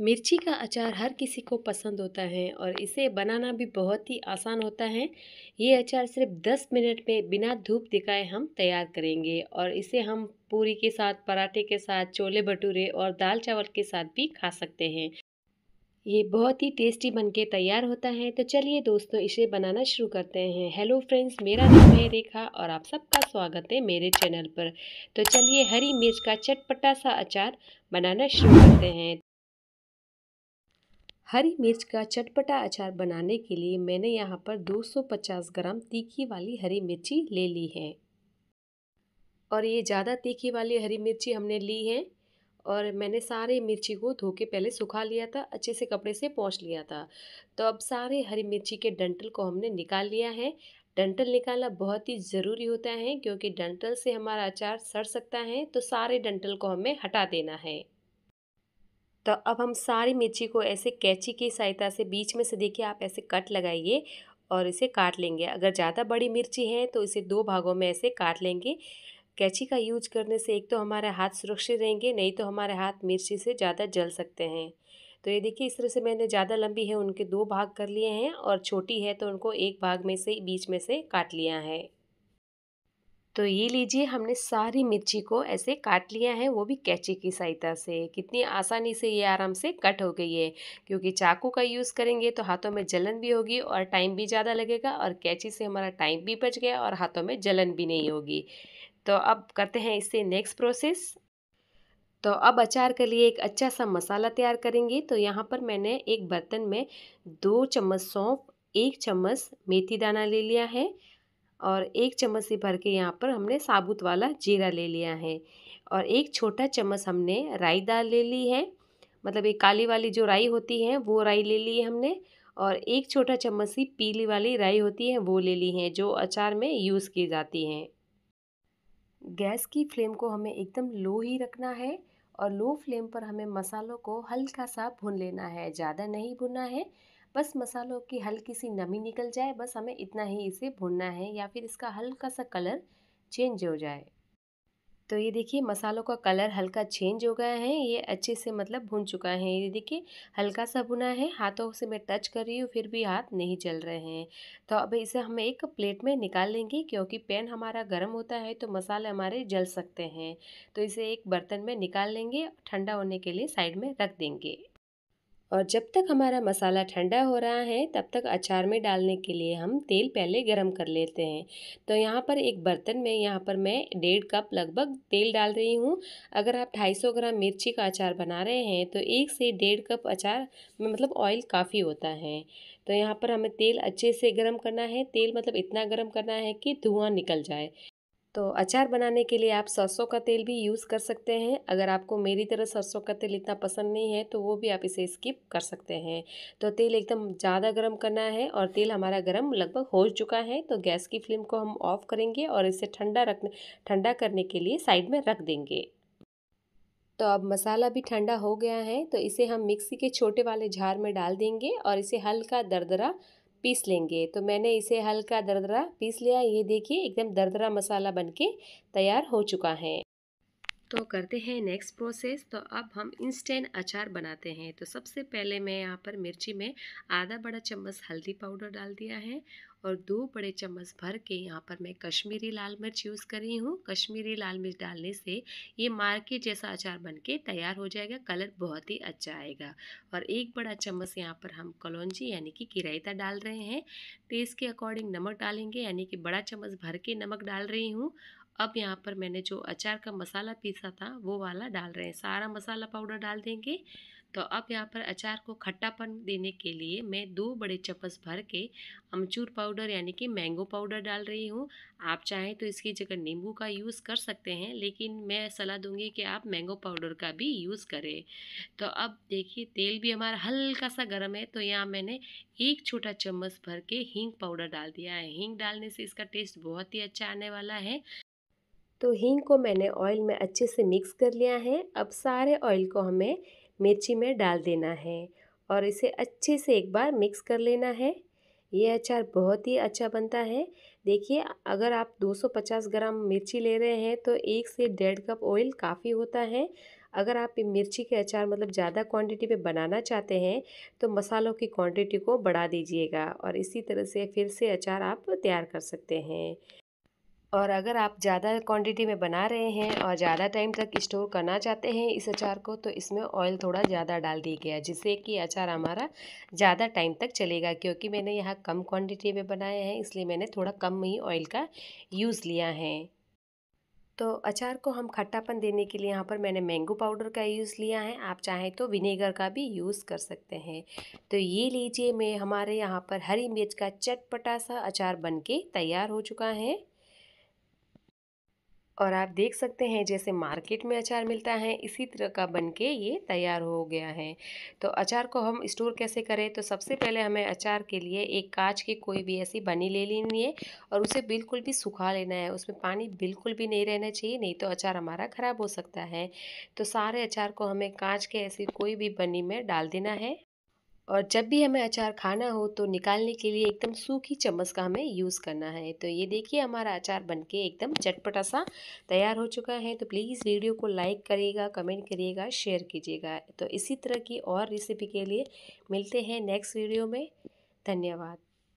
मिर्ची का अचार हर किसी को पसंद होता है और इसे बनाना भी बहुत ही आसान होता है ये अचार सिर्फ 10 मिनट में बिना धूप दिखाए हम तैयार करेंगे और इसे हम पूरी के साथ पराठे के साथ छोले भटूरे और दाल चावल के साथ भी खा सकते हैं ये बहुत ही टेस्टी बनके तैयार होता है तो चलिए दोस्तों इसे बनाना शुरू करते हैं हेलो फ्रेंड्स मेरा नाम है रेखा और आप सबका स्वागत है मेरे चैनल पर तो चलिए हरी मिर्च का चटपटा सा अचार बनाना शुरू करते हैं हरी मिर्च का चटपटा अचार बनाने के लिए मैंने यहाँ पर 250 ग्राम तीखी वाली हरी मिर्ची ले ली है और ये ज़्यादा तीखी वाली हरी मिर्ची हमने ली है और मैंने सारे मिर्ची को धो के पहले सुखा लिया था अच्छे से कपड़े से पहुँच लिया था तो अब सारे हरी मिर्ची के डंटल को हमने निकाल लिया है डंटल निकालना बहुत ही ज़रूरी होता है क्योंकि डंटल से हमारा अचार सड़ सकता है तो सारे डंटल को हमें हटा देना है तो अब हम सारी मिर्ची को ऐसे कैंची की सहायता से बीच में से देखिए आप ऐसे कट लगाइए और इसे काट लेंगे अगर ज़्यादा बड़ी मिर्ची है तो इसे दो भागों में ऐसे काट लेंगे कैची का यूज करने से एक तो हमारे हाथ सुरक्षित रहेंगे नहीं तो हमारे हाथ मिर्ची से ज़्यादा जल सकते हैं तो ये देखिए इस तरह से मैंने ज़्यादा लंबी है उनके दो भाग कर लिए हैं और छोटी है तो उनको एक भाग में से बीच में से काट लिया है तो ये लीजिए हमने सारी मिर्ची को ऐसे काट लिया है वो भी कैची की सहायता से कितनी आसानी से ये आराम से कट हो गई है क्योंकि चाकू का यूज़ करेंगे तो हाथों में जलन भी होगी और टाइम भी ज़्यादा लगेगा और कैची से हमारा टाइम भी बच गया और हाथों में जलन भी नहीं होगी तो अब करते हैं इससे नेक्स्ट प्रोसेस तो अब अचार के लिए एक अच्छा सा मसाला तैयार करेंगे तो यहाँ पर मैंने एक बर्तन में दो चम्मच सौंप एक चम्मच मेथी दाना ले लिया है और एक चम्मच से भर के यहाँ पर हमने साबुत वाला जीरा ले लिया है और एक छोटा चम्मच हमने राई दाल ले ली है मतलब एक काली वाली जो राई होती है वो राई ले ली है हमने और एक छोटा चम्मच सी पीली वाली राई होती है वो ले ली है जो अचार में यूज़ की जाती हैं गैस की फ्लेम को हमें एकदम लो ही रखना है और लो फ्लेम पर हमें मसालों को हल्का सा भून लेना है ज़्यादा नहीं भुनना है बस मसालों की हल्की सी नमी निकल जाए बस हमें इतना ही इसे भूनना है या फिर इसका हल्का सा कलर चेंज हो जाए तो ये देखिए मसालों का कलर हल्का चेंज हो गया है ये अच्छे से मतलब भुन चुका है ये देखिए हल्का सा भुना है हाथों से मैं टच कर रही हूँ फिर भी हाथ नहीं चल रहे हैं तो अब इसे हम एक प्लेट में निकाल लेंगे क्योंकि पैन हमारा गर्म होता है तो मसाले हमारे जल सकते हैं तो इसे एक बर्तन में निकाल लेंगे ठंडा होने के लिए साइड में रख देंगे और जब तक हमारा मसाला ठंडा हो रहा है तब तक अचार में डालने के लिए हम तेल पहले गरम कर लेते हैं तो यहाँ पर एक बर्तन में यहाँ पर मैं डेढ़ कप लगभग तेल डाल रही हूँ अगर आप 250 ग्राम मिर्ची का अचार बना रहे हैं तो एक से डेढ़ कप अचार में मतलब ऑयल काफ़ी होता है तो यहाँ पर हमें तेल अच्छे से गर्म करना है तेल मतलब इतना गर्म करना है कि धुआँ निकल जाए तो अचार बनाने के लिए आप सरसों का तेल भी यूज़ कर सकते हैं अगर आपको मेरी तरह सरसों का तेल इतना पसंद नहीं है तो वो भी आप इसे स्किप कर सकते हैं तो तेल एकदम ज़्यादा गर्म करना है और तेल हमारा गर्म लगभग हो चुका है तो गैस की फ्लेम को हम ऑफ़ करेंगे और इसे ठंडा रखने ठंडा करने के लिए साइड में रख देंगे तो अब मसाला भी ठंडा हो गया है तो इसे हम मिक्सी के छोटे वाले झार में डाल देंगे और इसे हल्का दरदरा पीस लेंगे तो मैंने इसे हल्का दरदरा पीस लिया ये देखिए एकदम दरदरा मसाला बनके तैयार हो चुका है तो करते हैं नेक्स्ट प्रोसेस तो अब हम इंस्टेंट अचार बनाते हैं तो सबसे पहले मैं यहाँ पर मिर्ची में आधा बड़ा चम्मच हल्दी पाउडर डाल दिया है और दो बड़े चम्मच भर के यहाँ पर मैं कश्मीरी लाल मिर्च यूज़ कर रही हूँ कश्मीरी लाल मिर्च डालने से ये मार्केट जैसा अचार बन के तैयार हो जाएगा कलर बहुत ही अच्छा आएगा और एक बड़ा चम्मच यहाँ पर हम कलौजी यानी कि किरायता डाल रहे हैं टेस्ट के अकॉर्डिंग नमक डालेंगे यानी कि बड़ा चम्मच भर के नमक डाल रही हूँ अब यहाँ पर मैंने जो अचार का मसाला पीसा था वो वाला डाल रहे हैं सारा मसाला पाउडर डाल देंगे तो अब यहाँ पर अचार को खट्टापन देने के लिए मैं दो बड़े चम्मच भर के अमचूर पाउडर यानी कि मैंगो पाउडर डाल रही हूँ आप चाहें तो इसकी जगह नींबू का यूज़ कर सकते हैं लेकिन मैं सलाह दूंगी कि आप मैंगो पाउडर का भी यूज़ करें तो अब देखिए तेल भी हमारा हल्का सा गर्म है तो यहाँ मैंने एक छोटा चम्मच भर के हींग पाउडर डाल दिया है हींग डालने से इसका टेस्ट बहुत ही अच्छा आने वाला है तो हींग को मैंने ऑयल में अच्छे से मिक्स कर लिया है अब सारे ऑयल को हमें मिर्ची में डाल देना है और इसे अच्छे से एक बार मिक्स कर लेना है ये अचार बहुत ही अच्छा बनता है देखिए अगर आप 250 ग्राम मिर्ची ले रहे हैं तो एक से डेढ़ कप ऑयल काफ़ी होता है अगर आप मिर्ची के अचार मतलब ज़्यादा क्वांटिटी में बनाना चाहते हैं तो मसालों की क्वांटिटी को बढ़ा दीजिएगा और इसी तरह से फिर से अचार आप तैयार कर सकते हैं और अगर आप ज़्यादा क्वांटिटी में बना रहे हैं और ज़्यादा टाइम तक स्टोर करना चाहते हैं इस अचार को तो इसमें ऑयल थोड़ा ज़्यादा डाल दिया गया जिससे कि अचार हमारा ज़्यादा टाइम तक चलेगा क्योंकि मैंने यहाँ कम क्वांटिटी में बनाया है इसलिए मैंने थोड़ा कम ही ऑयल का यूज़ लिया है तो अचार को हम खट्टापन देने के लिए यहाँ पर मैंने मैंगो पाउडर का यूज़ लिया है आप चाहें तो विनेगर का भी यूज़ कर सकते हैं तो ये लीजिए मैं हमारे यहाँ पर हरी मिर्च का चटपटा सा अचार बनके तैयार हो चुका है और आप देख सकते हैं जैसे मार्केट में अचार मिलता है इसी तरह का बनके ये तैयार हो गया है तो अचार को हम स्टोर कैसे करें तो सबसे पहले हमें अचार के लिए एक कांच की कोई भी ऐसी बनी ले लेनी है और उसे बिल्कुल भी सूखा लेना है उसमें पानी बिल्कुल भी नहीं रहना चाहिए नहीं तो अचार हमारा ख़राब हो सकता है तो सारे अचार को हमें कांच के ऐसी कोई भी बनी में डाल देना है और जब भी हमें अचार खाना हो तो निकालने के लिए एकदम सूखी चम्मच का हमें यूज़ करना है तो ये देखिए हमारा अचार बनके एकदम चटपटा सा तैयार हो चुका है तो प्लीज़ वीडियो को लाइक करिएगा कमेंट करिएगा शेयर कीजिएगा तो इसी तरह की और रेसिपी के लिए मिलते हैं नेक्स्ट वीडियो में धन्यवाद